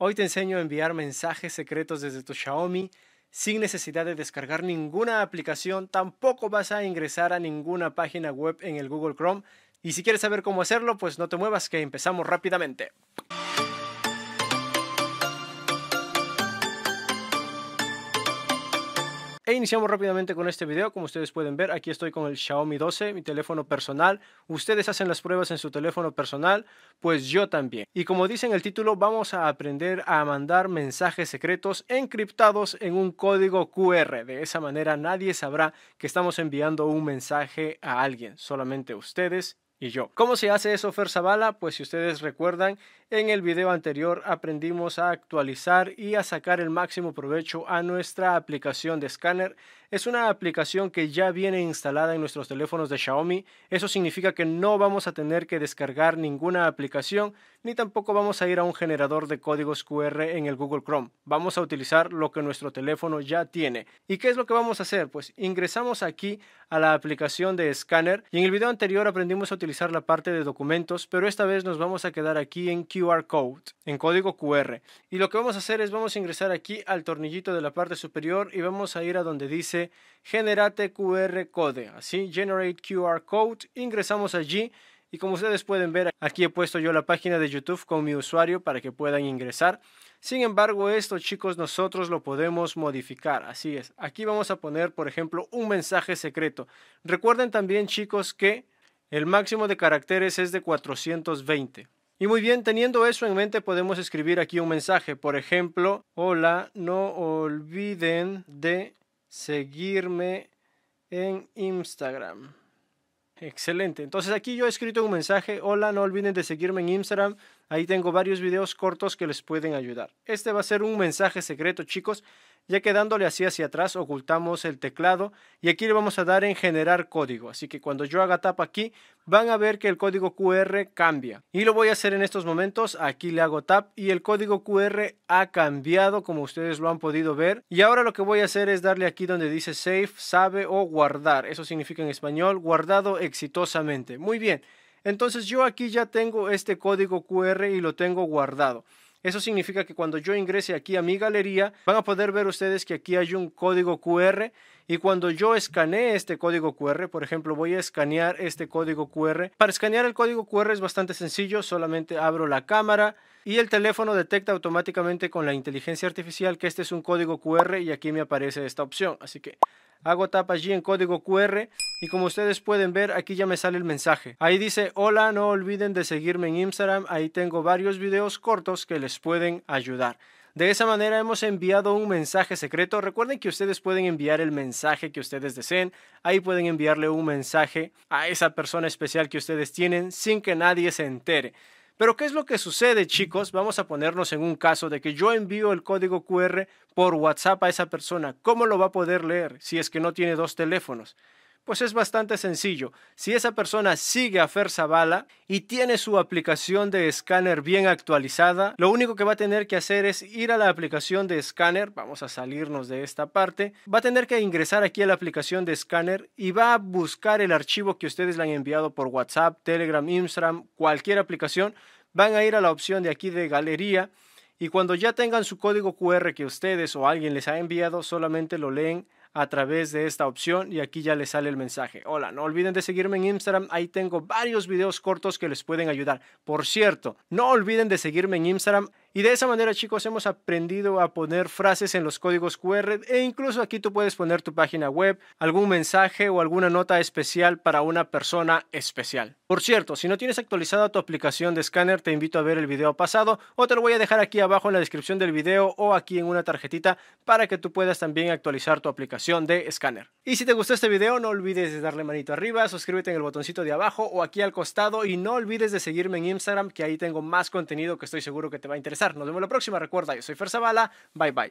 Hoy te enseño a enviar mensajes secretos desde tu Xiaomi sin necesidad de descargar ninguna aplicación, tampoco vas a ingresar a ninguna página web en el Google Chrome. Y si quieres saber cómo hacerlo, pues no te muevas que empezamos rápidamente. E iniciamos rápidamente con este video, como ustedes pueden ver, aquí estoy con el Xiaomi 12, mi teléfono personal. Ustedes hacen las pruebas en su teléfono personal, pues yo también. Y como dice en el título, vamos a aprender a mandar mensajes secretos encriptados en un código QR. De esa manera nadie sabrá que estamos enviando un mensaje a alguien, solamente ustedes y yo. ¿Cómo se hace eso, Fer Pues si ustedes recuerdan, en el video anterior aprendimos a actualizar y a sacar el máximo provecho a nuestra aplicación de escáner es una aplicación que ya viene instalada en nuestros teléfonos de Xiaomi. Eso significa que no vamos a tener que descargar ninguna aplicación ni tampoco vamos a ir a un generador de códigos QR en el Google Chrome. Vamos a utilizar lo que nuestro teléfono ya tiene. ¿Y qué es lo que vamos a hacer? Pues ingresamos aquí a la aplicación de escáner y en el video anterior aprendimos a utilizar la parte de documentos, pero esta vez nos vamos a quedar aquí en QR Code, en código QR. Y lo que vamos a hacer es vamos a ingresar aquí al tornillito de la parte superior y vamos a ir a donde dice generate QR code, así generate QR code, ingresamos allí y como ustedes pueden ver aquí he puesto yo la página de YouTube con mi usuario para que puedan ingresar. Sin embargo, esto chicos nosotros lo podemos modificar, así es. Aquí vamos a poner por ejemplo un mensaje secreto. Recuerden también chicos que el máximo de caracteres es de 420. Y muy bien, teniendo eso en mente podemos escribir aquí un mensaje, por ejemplo, hola, no olviden de seguirme en Instagram. Excelente. Entonces aquí yo he escrito un mensaje. Hola, no olviden de seguirme en Instagram. Ahí tengo varios videos cortos que les pueden ayudar. Este va a ser un mensaje secreto, chicos, ya quedándole así hacia atrás ocultamos el teclado y aquí le vamos a dar en generar código. Así que cuando yo haga tap aquí van a ver que el código QR cambia y lo voy a hacer en estos momentos. Aquí le hago tap y el código QR ha cambiado como ustedes lo han podido ver y ahora lo que voy a hacer es darle aquí donde dice save, sabe o guardar. Eso significa en español guardado exitosamente. Muy bien. Entonces yo aquí ya tengo este código QR y lo tengo guardado. Eso significa que cuando yo ingrese aquí a mi galería, van a poder ver ustedes que aquí hay un código QR y cuando yo escanee este código QR, por ejemplo, voy a escanear este código QR. Para escanear el código QR es bastante sencillo, solamente abro la cámara y el teléfono detecta automáticamente con la inteligencia artificial que este es un código QR y aquí me aparece esta opción. Así que hago tap allí en código QR. Y como ustedes pueden ver, aquí ya me sale el mensaje. Ahí dice, hola, no olviden de seguirme en Instagram. Ahí tengo varios videos cortos que les pueden ayudar. De esa manera hemos enviado un mensaje secreto. Recuerden que ustedes pueden enviar el mensaje que ustedes deseen. Ahí pueden enviarle un mensaje a esa persona especial que ustedes tienen sin que nadie se entere. Pero ¿qué es lo que sucede chicos? Vamos a ponernos en un caso de que yo envío el código QR por WhatsApp a esa persona. ¿Cómo lo va a poder leer si es que no tiene dos teléfonos? Pues es bastante sencillo. Si esa persona sigue a Fer Zavala y tiene su aplicación de escáner bien actualizada, lo único que va a tener que hacer es ir a la aplicación de escáner, vamos a salirnos de esta parte, va a tener que ingresar aquí a la aplicación de escáner y va a buscar el archivo que ustedes le han enviado por WhatsApp, Telegram, Instagram, cualquier aplicación, van a ir a la opción de aquí de galería y cuando ya tengan su código QR que ustedes o alguien les ha enviado, solamente lo leen a través de esta opción y aquí ya les sale el mensaje. Hola, no olviden de seguirme en Instagram, ahí tengo varios videos cortos que les pueden ayudar. Por cierto, no olviden de seguirme en Instagram y de esa manera, chicos, hemos aprendido a poner frases en los códigos QR e incluso aquí tú puedes poner tu página web, algún mensaje o alguna nota especial para una persona especial. Por cierto, si no tienes actualizada tu aplicación de escáner, te invito a ver el video pasado o te lo voy a dejar aquí abajo en la descripción del video o aquí en una tarjetita para que tú puedas también actualizar tu aplicación de escáner. Y si te gustó este video, no olvides de darle manito arriba, suscríbete en el botoncito de abajo o aquí al costado y no olvides de seguirme en Instagram que ahí tengo más contenido que estoy seguro que te va a interesar. Nos vemos la próxima. Recuerda, yo soy Fer Zavala. Bye bye.